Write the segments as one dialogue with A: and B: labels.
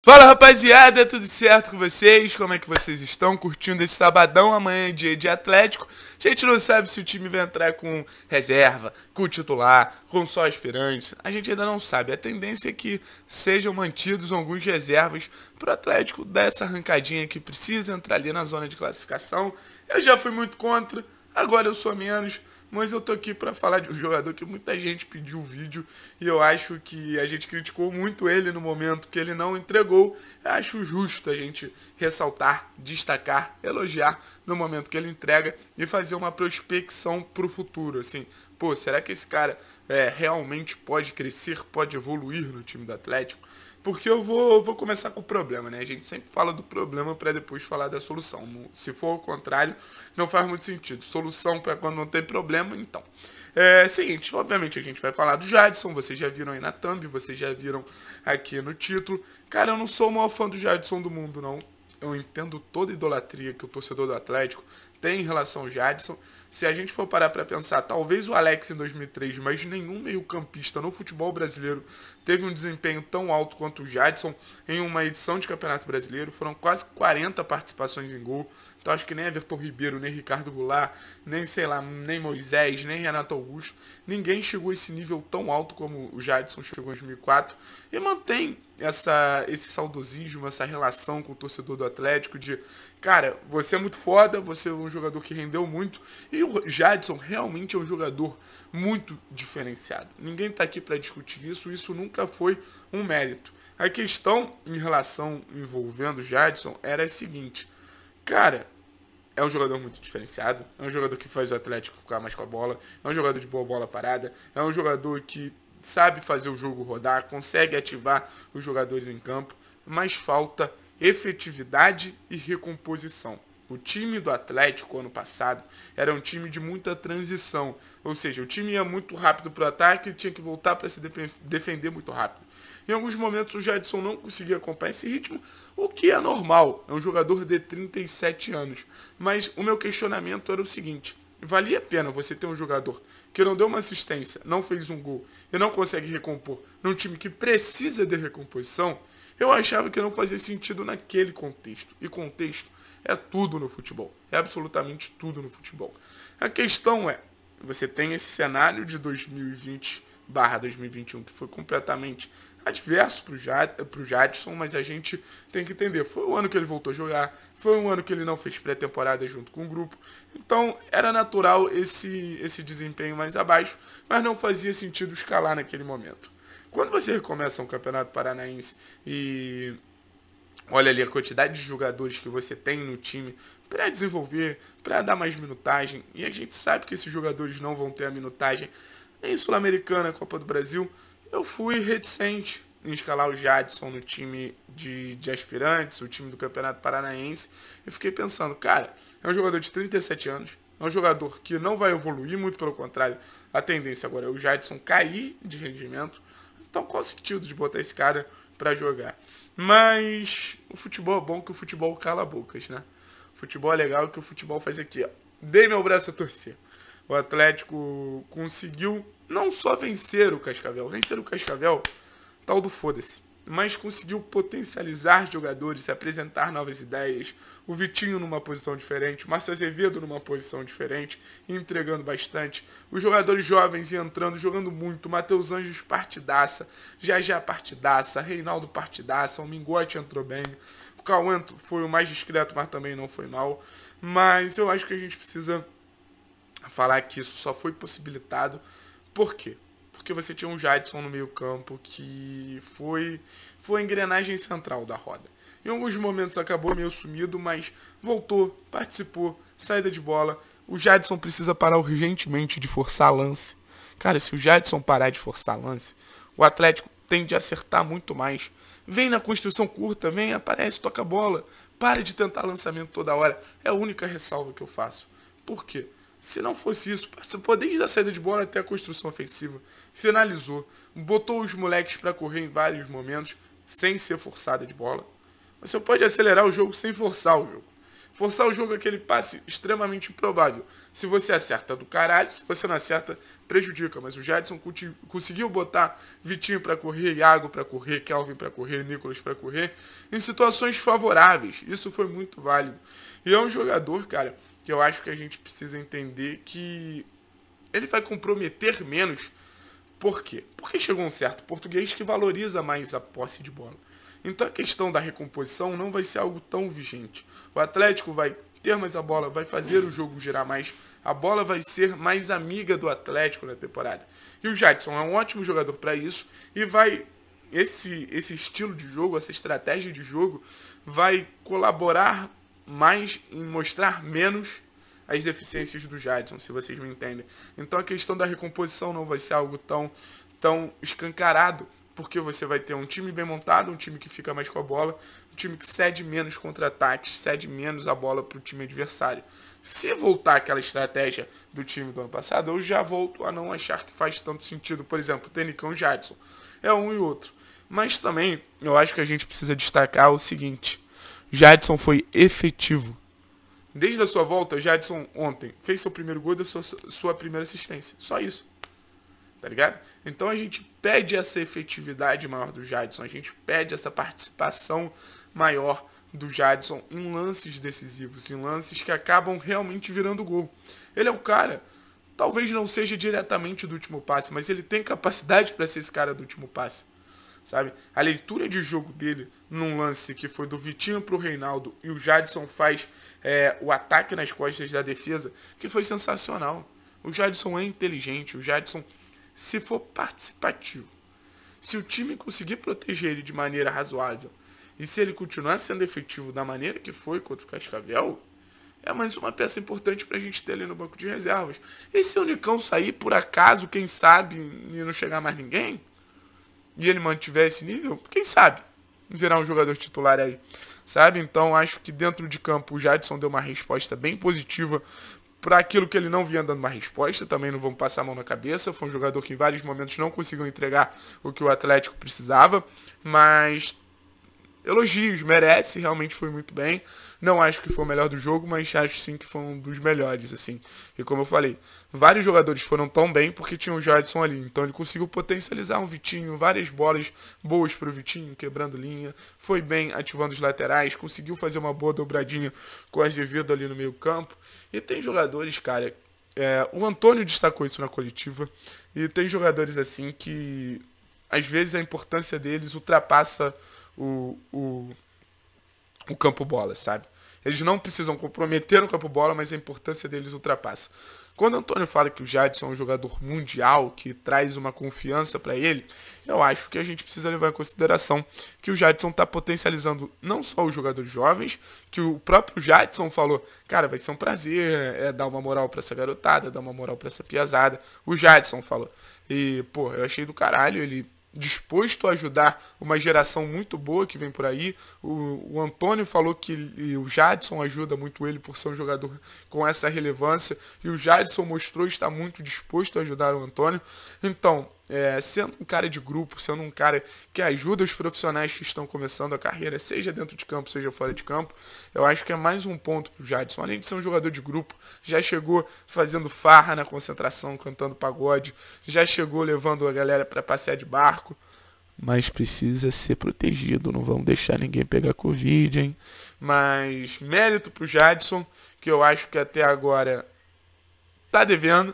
A: Fala rapaziada, tudo certo com vocês? Como é que vocês estão? Curtindo esse sabadão? Amanhã é dia de Atlético. A gente não sabe se o time vai entrar com reserva, com titular, com só aspirantes. A gente ainda não sabe. A tendência é que sejam mantidos alguns reservas para o Atlético dar essa arrancadinha que precisa entrar ali na zona de classificação. Eu já fui muito contra, agora eu sou menos mas eu tô aqui para falar de um jogador que muita gente pediu vídeo e eu acho que a gente criticou muito ele no momento que ele não entregou. Eu acho justo a gente ressaltar, destacar, elogiar no momento que ele entrega e fazer uma prospecção pro futuro, assim, pô, será que esse cara é, realmente pode crescer, pode evoluir no time do Atlético? Porque eu vou, vou começar com o problema, né? A gente sempre fala do problema para depois falar da solução. Se for ao contrário, não faz muito sentido. Solução para quando não tem problema, então. É seguinte, obviamente a gente vai falar do Jadson, vocês já viram aí na thumb, vocês já viram aqui no título. Cara, eu não sou o maior fã do Jadson do mundo, não. Eu entendo toda a idolatria que o torcedor do Atlético tem em relação ao Jadson. Se a gente for parar para pensar, talvez o Alex em 2003, mas nenhum meio-campista no futebol brasileiro teve um desempenho tão alto quanto o Jadson em uma edição de Campeonato Brasileiro. Foram quase 40 participações em gol, então acho que nem Everton Ribeiro, nem Ricardo Goulart, nem sei lá, nem Moisés, nem Renato Augusto, ninguém chegou a esse nível tão alto como o Jadson chegou em 2004 e mantém essa esse saudosismo, essa relação com o torcedor do Atlético de, cara, você é muito foda, você é um jogador que rendeu muito e o Jadson realmente é um jogador muito diferenciado. Ninguém está aqui para discutir isso, isso nunca foi um mérito. A questão em relação envolvendo o Jadson era a seguinte: Cara, é um jogador muito diferenciado. É um jogador que faz o Atlético ficar mais com a bola. É um jogador de boa bola parada. É um jogador que sabe fazer o jogo rodar, consegue ativar os jogadores em campo, mas falta efetividade e recomposição. O time do Atlético ano passado era um time de muita transição, ou seja, o time ia muito rápido para o ataque e tinha que voltar para se defender muito rápido. Em alguns momentos o Jadson não conseguia acompanhar esse ritmo, o que é normal, é um jogador de 37 anos. Mas o meu questionamento era o seguinte, valia a pena você ter um jogador que não deu uma assistência, não fez um gol e não consegue recompor num time que precisa de recomposição? Eu achava que não fazia sentido naquele contexto. E contexto é tudo no futebol. É absolutamente tudo no futebol. A questão é, você tem esse cenário de 2020 barra 2021 que foi completamente adverso para o Jadson, mas a gente tem que entender, foi o ano que ele voltou a jogar, foi um ano que ele não fez pré-temporada junto com o grupo, então era natural esse, esse desempenho mais abaixo, mas não fazia sentido escalar naquele momento. Quando você recomeça um campeonato paranaense e Olha ali a quantidade de jogadores que você tem no time para desenvolver, para dar mais minutagem. E a gente sabe que esses jogadores não vão ter a minutagem em Sul-Americana, Copa do Brasil. Eu fui reticente em escalar o Jadson no time de, de aspirantes, o time do Campeonato Paranaense. Eu fiquei pensando, cara, é um jogador de 37 anos, é um jogador que não vai evoluir, muito pelo contrário. A tendência agora é o Jadson cair de rendimento. Então qual o sentido de botar esse cara para jogar? Mas o futebol é bom que o futebol cala bocas, né? O futebol é legal que o futebol faz aqui, ó. Dei meu braço a torcer. O Atlético conseguiu não só vencer o Cascavel, vencer o Cascavel, tal do foda-se mas conseguiu potencializar jogadores, se apresentar novas ideias, o Vitinho numa posição diferente, o Márcio Azevedo numa posição diferente, entregando bastante, os jogadores jovens entrando, jogando muito, Matheus Anjos partidaça, Jajá partidaça, Reinaldo partidaça, o Mingote entrou bem, o Cauã foi o mais discreto, mas também não foi mal, mas eu acho que a gente precisa falar que isso só foi possibilitado, por quê? porque você tinha um Jadson no meio-campo que foi, foi a engrenagem central da roda. Em alguns momentos acabou meio sumido, mas voltou, participou, saída de bola. O Jadson precisa parar urgentemente de forçar lance. Cara, se o Jadson parar de forçar lance, o Atlético tende a acertar muito mais. Vem na construção curta, vem, aparece, toca a bola. Para de tentar lançamento toda hora. É a única ressalva que eu faço. Por quê? Se não fosse isso, participou desde a saída de bola até a construção ofensiva. Finalizou, botou os moleques para correr em vários momentos, sem ser forçada de bola. Você pode acelerar o jogo sem forçar o jogo. Forçar o jogo é aquele passe extremamente improvável. Se você acerta do caralho, se você não acerta, prejudica. Mas o Jadson conseguiu botar Vitinho para correr, Iago para correr, Kelvin para correr, Nicolas para correr, em situações favoráveis. Isso foi muito válido. E é um jogador, cara, que eu acho que a gente precisa entender que ele vai comprometer menos. Por quê? Porque chegou um certo português que valoriza mais a posse de bola. Então a questão da recomposição não vai ser algo tão vigente. O Atlético vai ter mais a bola, vai fazer o jogo girar mais. A bola vai ser mais amiga do Atlético na temporada. E o Jadson é um ótimo jogador para isso e vai esse esse estilo de jogo, essa estratégia de jogo vai colaborar mais em mostrar menos as deficiências do Jadson, se vocês me entendem. Então a questão da recomposição não vai ser algo tão, tão escancarado, porque você vai ter um time bem montado, um time que fica mais com a bola, um time que cede menos contra-ataques, cede menos a bola para o time adversário. Se voltar aquela estratégia do time do ano passado, eu já volto a não achar que faz tanto sentido. Por exemplo, Tenicão e Jadson. É um e outro. Mas também eu acho que a gente precisa destacar o seguinte. Jadson foi efetivo. Desde a sua volta, Jadson ontem fez seu primeiro gol e sua, sua primeira assistência. Só isso. Tá ligado? Então a gente pede essa efetividade maior do Jadson, a gente pede essa participação maior do Jadson em lances decisivos, em lances que acabam realmente virando gol. Ele é o cara, talvez não seja diretamente do último passe, mas ele tem capacidade para ser esse cara do último passe sabe? A leitura de jogo dele num lance que foi do Vitinho para o Reinaldo e o Jadson faz é, o ataque nas costas da defesa, que foi sensacional. O Jadson é inteligente, o Jadson, se for participativo, se o time conseguir proteger ele de maneira razoável e se ele continuar sendo efetivo da maneira que foi contra o Cascavel, é mais uma peça importante para a gente ter ali no banco de reservas. E se o Nicão sair por acaso, quem sabe, e não chegar mais ninguém, e ele mantiver esse nível, quem sabe virar um jogador titular aí, sabe? Então acho que dentro de campo o Jadson deu uma resposta bem positiva para aquilo que ele não vinha dando uma resposta, também não vamos passar a mão na cabeça. Foi um jogador que em vários momentos não conseguiu entregar o que o Atlético precisava, mas elogios, merece, realmente foi muito bem. Não acho que foi o melhor do jogo, mas acho sim que foi um dos melhores, assim. E como eu falei, vários jogadores foram tão bem porque tinha o Jadson ali. Então ele conseguiu potencializar um Vitinho, várias bolas boas para o Vitinho, quebrando linha. Foi bem ativando os laterais, conseguiu fazer uma boa dobradinha com o Azevedo ali no meio campo. E tem jogadores, cara... É, o Antônio destacou isso na coletiva. E tem jogadores assim que às vezes a importância deles ultrapassa o, o, o campo bola, sabe? Eles não precisam comprometer o campo bola, mas a importância deles ultrapassa. Quando o Antônio fala que o Jadson é um jogador mundial, que traz uma confiança para ele, eu acho que a gente precisa levar em consideração que o Jadson está potencializando não só os jogadores jovens, que o próprio Jadson falou, cara, vai ser um prazer é, é dar uma moral para essa garotada, dar uma moral para essa piazada. O Jadson falou. E, pô, eu achei do caralho ele disposto a ajudar uma geração muito boa que vem por aí. O, o Antônio falou que o Jadson ajuda muito ele por ser um jogador com essa relevância. E o Jadson mostrou estar muito disposto a ajudar o Antônio. Então, é, sendo um cara de grupo, sendo um cara que ajuda os profissionais que estão começando a carreira, seja dentro de campo, seja fora de campo. Eu acho que é mais um ponto pro Jadson. Além de ser um jogador de grupo, já chegou fazendo farra na concentração, cantando pagode, já chegou levando a galera para passear de barco. Mas precisa ser protegido, não vamos deixar ninguém pegar Covid, hein? Mas mérito pro Jadson, que eu acho que até agora tá devendo,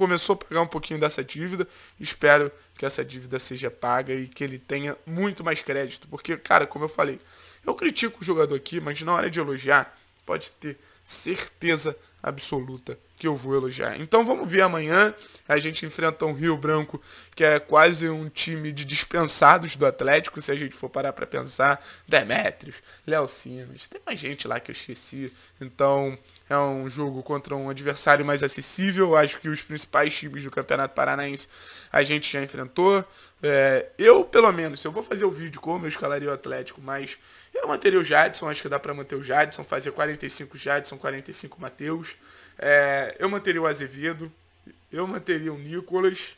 A: começou a pagar um pouquinho dessa dívida. Espero que essa dívida seja paga e que ele tenha muito mais crédito. Porque, cara, como eu falei, eu critico o jogador aqui, mas na hora de elogiar, pode ter certeza absoluta que eu vou elogiar. Então vamos ver amanhã. A gente enfrenta um Rio Branco que é quase um time de dispensados do Atlético, se a gente for parar para pensar. Demetrios, Léo Sinos, tem mais gente lá que eu esqueci. Então é um jogo contra um adversário mais acessível. Acho que os principais times do Campeonato Paranaense a gente já enfrentou. É, eu, pelo menos, se eu vou fazer o vídeo como eu escalaria o Atlético, mas eu manteria o Jadson, acho que dá para manter o Jadson, fazer 45 Jadson, 45 Matheus. É, eu manteria o Azevedo, eu manteria o Nicolas.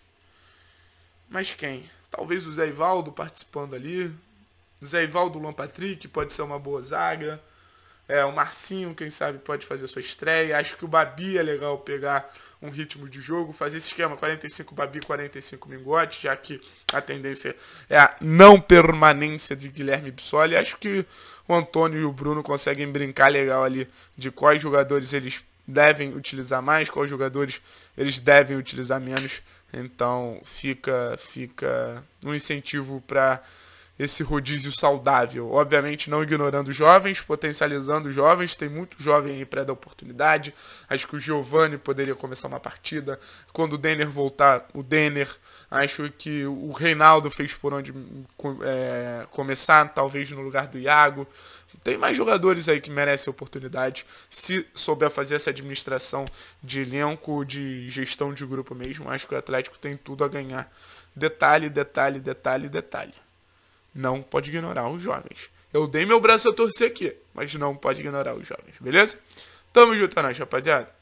A: Mas quem? Talvez o Zé Ivaldo participando ali. Zé Ivaldo Lampatrick pode ser uma boa zaga. É, o Marcinho, quem sabe, pode fazer sua estreia. Acho que o Babi é legal pegar um ritmo de jogo, fazer esse esquema 45 Babi, 45 Mingote, já que a tendência é a não permanência de Guilherme Bissoli. Acho que o Antônio e o Bruno conseguem brincar legal ali de quais jogadores eles devem utilizar mais, quais jogadores eles devem utilizar menos. Então fica fica um incentivo para esse rodízio saudável. Obviamente, não ignorando jovens, potencializando jovens. Tem muito jovem aí para dar oportunidade. Acho que o Giovani poderia começar uma partida. Quando o Denner voltar, o Denner. Acho que o Reinaldo fez por onde é, começar, talvez no lugar do Iago. Tem mais jogadores aí que merecem oportunidade, se souber fazer essa administração de elenco, de gestão de grupo mesmo. Acho que o Atlético tem tudo a ganhar. Detalhe, detalhe, detalhe, detalhe não pode ignorar os jovens. Eu dei meu braço a torcer aqui, mas não pode ignorar os jovens, beleza? Tamo junto, é nós, rapaziada.